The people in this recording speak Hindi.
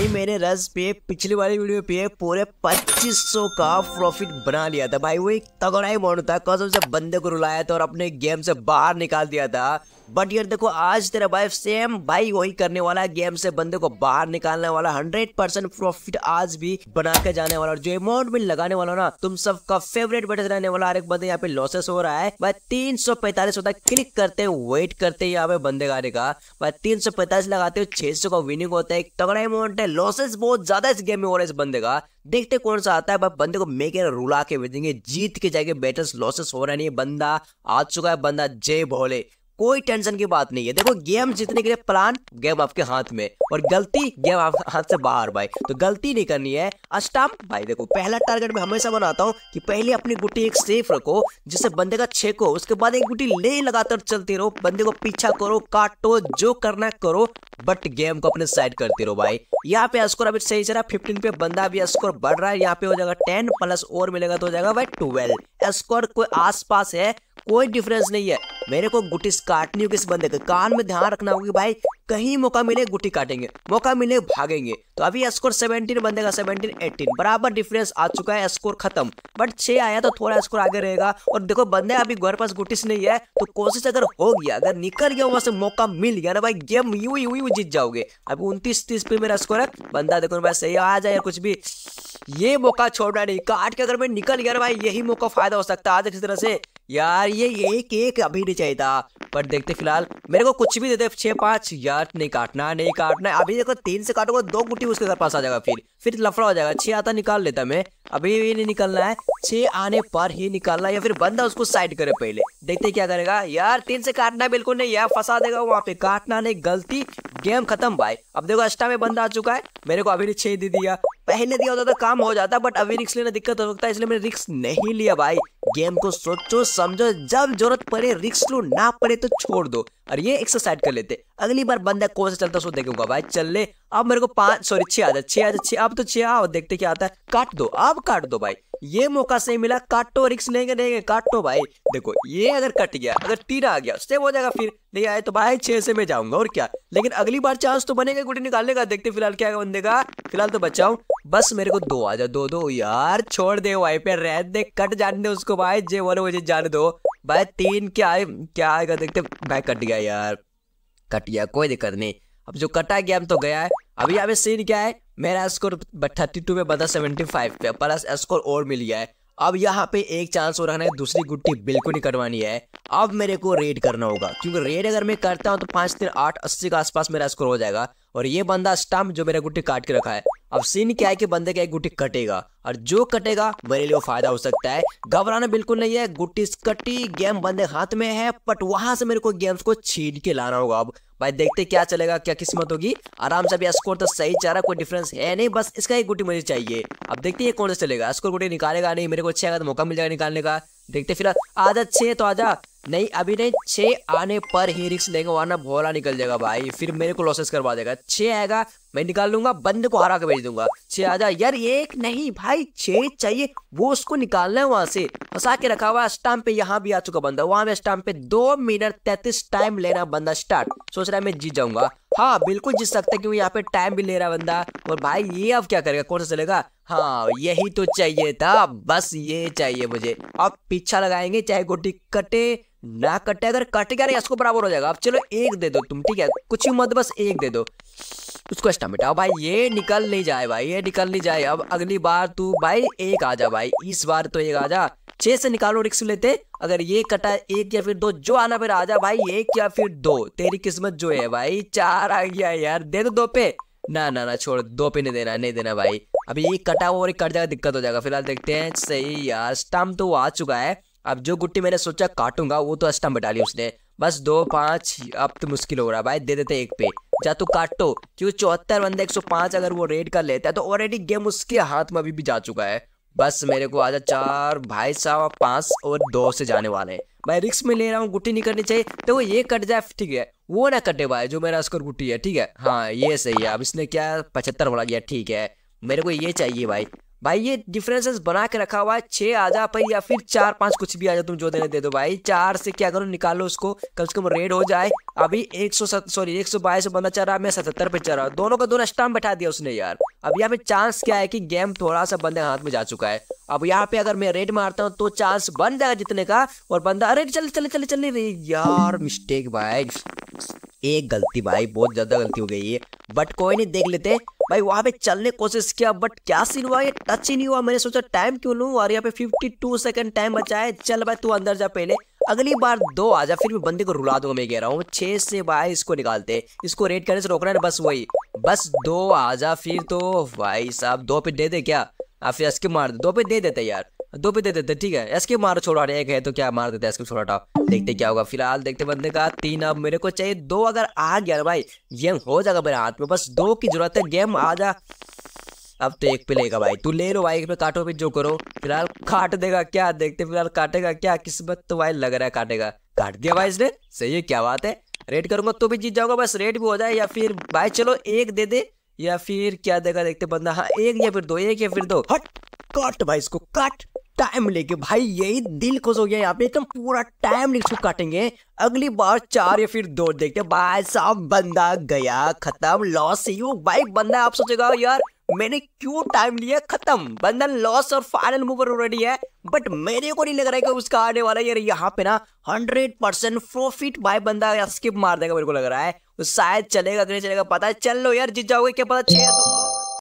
भाई मैंने रस पे पिछली वाली वीडियो पे पूरे 2500 का प्रॉफिट बना लिया था भाई वो एक तगड़ा ही मोड़ था कसम से बंदे को रुलाया था और अपने गेम से बाहर निकाल दिया था बट यार देखो आज तेरा वाइफ सेम भाई वही करने वाला है गेम से बंदे को बाहर निकालने वाला हंड्रेड परसेंट प्रॉफिट आज भी बना के जाने वाला और जो अमाउंट भी लगाने वाला ना तुम सबका फेवरेट बटन रहने वाला हर एक बंदे यहाँ पे लॉसेस हो रहा है भाई तीन सौ पैंतालीस होता है क्लिक करते हैं वेट करते हैं यहाँ पे बंदे गाने का भाई तीन सौ पैंतालीस लगाते हो छह सौ का विनिंग होता है एक तगड़ा अमाउंट है लॉसेस बहुत ज्यादा इस गेम में हो रहा है इस बंदे का देखते कौन सा आता है बंदे को मेकर रुला के भेजेंगे जीत के जाएंगे बेटर्स लॉसेस हो रहा नहीं बंदा आ चुका है बंदा जय भोले कोई टेंशन की बात नहीं है देखो गेम जीतने के लिए प्लान गेम आपके हाथ में और गलती गेम आपके हाथ से बाहर भाई तो गलती नहीं करनी है अस्टाम भाई देखो पहला टारगेट में हमेशा बनाता हूँ कि पहले अपनी गुटी एक सेफ रखो जिससे बंदे का छेको उसके बाद एक गुटी ले लगातार चलते रहो बंदे को पीछा करो काटो जो करना करो बट गेम को अपने साइड करते रहो भाई यहाँ पे स्कोर अभी सही चल रहा है फिफ्टीन पे बंदा अभी स्कोर बढ़ रहा है यहाँ पे हो जाएगा टेन प्लस और मिलेगा तो हो जाएगा भाई ट्वेल्व स्कोर कोई आसपास है कोई डिफरेंस नहीं है मेरे को गुटी काटनी होगी इस बंदे के कान में ध्यान रखना होगी भाई कहीं मौका मिले गुटी काटेंगे मौका मिले भागेंगे तो अभी स्कोर 17 बंदे का 17 18 बराबर डिफरेंस आ चुका है स्कोर खत्म बट छः आया तो थोड़ा स्कोर आगे रहेगा और देखो बंदे अभी घर पास गुटिस नहीं है तो कोशिश अगर हो गया अगर निकल गया वहां से मौका मिल गया ना भाई गेम यू यू यू जीत जाओगे अभी उन्तीस तीस पे मेरा स्कोर है बंदा देखो भाई सही आ जाए कुछ भी ये मौका छोड़ना नहीं काट के अगर मैं निकल गया ना भाई यही मौका फायदा हो सकता है आज किसी तरह से यार ये एक एक अभी नहीं चाहिए था पर देखते फिलहाल मेरे को कुछ भी दे दे छह पाँच यार नहीं काटना नहीं काटना अभी देखो तीन से काटोगे दो गुटी उसके घर पास आ जाएगा फिर फिर लफड़ा हो जाएगा छह आता निकाल लेता मैं अभी भी नहीं निकलना है छह आने पर ही निकालना या फिर बंदा उसको साइड करे पहले देखते क्या करेगा यार तीन से काटना बिल्कुल नहीं यार फंसा देगा वहाँ पे काटना नहीं गलती गेम खत्म भाई अब देखो अष्टा में बंदा आ चुका है मेरे को अभी ने छह दे दिया पहले दिया होता तो काम हो जाता बट अभी रिक्स लेना दिक्कत हो सकता है इसलिए मैंने रिक्स नहीं लिया भाई गेम को सोचो समझो जब जरूरत पड़े रिक्स लो ना पड़े तो छोड़ दो और ये एक्सरसाइज कर लेते अगली बार बंदा कौन सा चलता सो देखूंगा भाई चलने अब मेरे को पांच सॉरी छह आ जाए छह आ जाए छह अब तो छह आओ देखते क्या आता है काट दो अब काट दो भाई ये मौका सही मिला काटो रिक्स लेंगे नहीं काटो भाई देखो ये अगर कट गया अगर तीन आ गया सेम हो जाएगा फिर नहीं आए तो भाई छह से मैं जाऊंगा और क्या लेकिन अगली बार चांस तो बनेगा गुटी निकालने का देखते फिलहाल क्या बंदेगा फिलहाल तो बचाऊ बस मेरे को दो आ जा दो दो यार छोड़ दे वाई पे रह दे कट जाने दे उसको भाई जे बोलो मुझे जान दो भाई तीन क्या है क्या आएगा देखते भाई कट गया यार कट गया कोई दिक्कत नहीं अब जो कटा गया हम तो गया है अभी यहाँ पे सीन क्या है मेरा स्कोर थर्टी टू पे बता सेवेंटी फाइव पे प्लस स्कोर और मिल गया है अब यहाँ पे एक चांस और रहना है दूसरी गुट्टी बिल्कुल नहीं कटवानी है अब मेरे को रेड करना होगा क्योंकि रेड अगर मैं करता हूँ तो पाँच तीन आठ अस्सी के आसपास मेरा स्कोर हो जाएगा और ये बंदा स्टम्प जो मेरा गुट्टी काट के रखा है अब सीन क्या है कि बंदे का एक गुटी कटेगा और जो कटेगा मेरे लिए फायदा हो सकता है घबराना बिल्कुल नहीं है गुटी कटी गेम बंदे हाथ में है बट वहां से मेरे को गेम्स को छीन के लाना होगा अब भाई देखते क्या चलेगा क्या किस्मत होगी आराम से अभी स्कोर तो सही चाह रहा कोई डिफरेंस है नहीं बस इसका एक गुटी मुझे चाहिए अब देखते हैं कौन सा चलेगा स्कोर गुटी निकालेगा नहीं मेरे को अच्छा तो मौका मिल जाएगा निकालने का देखते फिलहाल आजा छः तो आजा नहीं अभी नहीं छः आने पर ही रिक्स लेंगे वरना भोला निकल जाएगा भाई फिर मेरे को लॉसेस करवा देगा छः आएगा मैं निकाल लूंगा बंदे को हरा के भेज दूंगा छः आजा यार एक नहीं भाई छः चाहिए वो उसको निकालना है वहां से फंसा के रखा हुआ स्टाम्प पे यहाँ भी आ चुका बंदा वहां पे स्टाम्प पे दो मिनट तैतीस टाइम लेना बंदा स्टार्ट सोच रहा है मैं जीत जाऊंगा हाँ बिल्कुल जीत सकता क्यों यहाँ पे टाइम भी ले रहा बंदा और भाई ये अब क्या करेगा कौन सा चलेगा हाँ यही तो चाहिए था बस ये चाहिए मुझे अब पीछा लगाएंगे चाहे गोटी कटे ना कटे अगर कट गया इसको बराबर हो जाएगा अब चलो एक दे दो तुम ठीक है कुछ भी मत बस एक दे दो उसको स्टम भाई ये निकल नहीं जाए भाई ये निकल नहीं जाए अब अगली बार तू भाई एक आ जा भाई इस बार तो एक आ जा छह से निकालो रिक्स लेते अगर ये कटा एक या फिर दो जो आना फिर आ जा भाई एक या फिर दो तेरी किस्मत जो है भाई चार आ गया यार दे दो दो पे ना ना ना छोड़ दो पे नहीं देना नहीं देना भाई अभी ये कटा हुआ और कट जाएगा दिक्कत हो जाएगा फिलहाल देखते हैं सही यार स्टम्प तो आ चुका है अब जो गुट्टी मैंने सोचा काटूंगा वो तो स्टम्प बटा ली उसने बस दो पांच अब तो मुश्किल हो रहा है भाई दे देते एक पे जा तू तो काटो क्योंकि चौहत्तर बंदे एक सौ पांच अगर वो रेड कर लेता है तो ऑलरेडी गेम उसके हाथ में अभी भी जा चुका है बस मेरे को आजा चार भाई साहब पांच और दो से जाने वाले हैं भाई रिक्स में ले रहा हूँ गुट्टी नहीं करनी चाहिए तो वो ये कट जाए ठीक है वो ना कटे भाई जो मेरा स्कोर गुट्टी है ठीक है हाँ ये सही है अब इसने क्या पचहत्तर बोला गया ठीक है मेरे को ये चाहिए भाई भाई ये डिफरेंसेस बना के रखा हुआ है छः आ जा भाई या फिर चार पाँच कुछ भी आ जाए तुम जो देने दे दो भाई चार से क्या करो निकालो उसको कम से कम रेड हो जाए अभी एक सौ सॉरी एक सौ बाईस बंदा चल रहा है मैं सतहत्तर पे चल रहा हूँ दोनों का दोनों स्टाम बैठा दिया उसने यार अब यहाँ पे चांस क्या है कि गेम थोड़ा सा बंदे हाथ में जा चुका है अब यहाँ पे अगर मैं रेड मारता हूँ तो चांस बन जाएगा जितने का और बंदा अरे चल चले चले चले यार मिस्टेक भाई एक गलती भाई बहुत ज़्यादा गलती हो गई है बट कोई नहीं देख लेते भाई वहाँ पे चलने कोशिश किया बट क्या सीन हुआ ये टच ही नहीं हुआ मैंने सोचा टाइम क्यों लू और यहाँ पे 52 सेकंड टाइम बचा है चल भाई तू अंदर जा पहले अगली बार दो आ जा फिर भी बंदे को रुला दूंगा मैं कह रहा हूँ छः से भाई इसको निकालते इसको रेड करने से रोकना है बस वही बस दो आ जा फिर तो भाई साहब दो पे दे दे क्या आप फिर इसके मार दो पे दे देते यार दो पे दे देते ठीक है एस के मारो छोड़ो हटा एक है तो क्या मार देते एस के छोड़ो हटाओ देखते क्या होगा फिलहाल देखते बंदे का तीन अब मेरे को चाहिए दो अगर आ गया ना भाई गेम हो जाएगा मेरे हाथ में बस दो की जरूरत है गेम आ जा अब तो एक पे लेगा भाई तू ले लो भाई पे काटो पे जो करो फिलहाल काट देगा क्या देखते फिलहाल काटेगा क्या किस्मत तो भाई लग रहा है काटेगा काट दिया भाई इसने सही है क्या बात है रेड करूंगा तो भी जीत जाऊंगा बस रेड भी हो जाए या फिर भाई चलो एक दे दे या फिर क्या देगा देखते बंदा हाँ एक या फिर दो एक या फिर दो हट कट भाई इसको कट टाइम लेके भाई यही दिल खुश हो गया यहाँ पे एकदम पूरा टाइम इसको काटेंगे अगली बार चार या फिर दो देखते भाई साहब बंदा गया खत्म लॉस ही भाई बंदा आप सोचेगा यार मैंने क्यों टाइम लिया खत्म बंदा लॉस और फाइनल मूवर ऑलरेडी है बट मेरे को नहीं लग रहा है कि उसका आने वाला यार यहाँ पे ना 100 परसेंट प्रॉफिट भाई बंदा स्किप मार देगा मेरे को लग रहा है तो शायद चलेगा कि नहीं चलेगा पता है चल लो यार जीत जाओगे क्या पता छह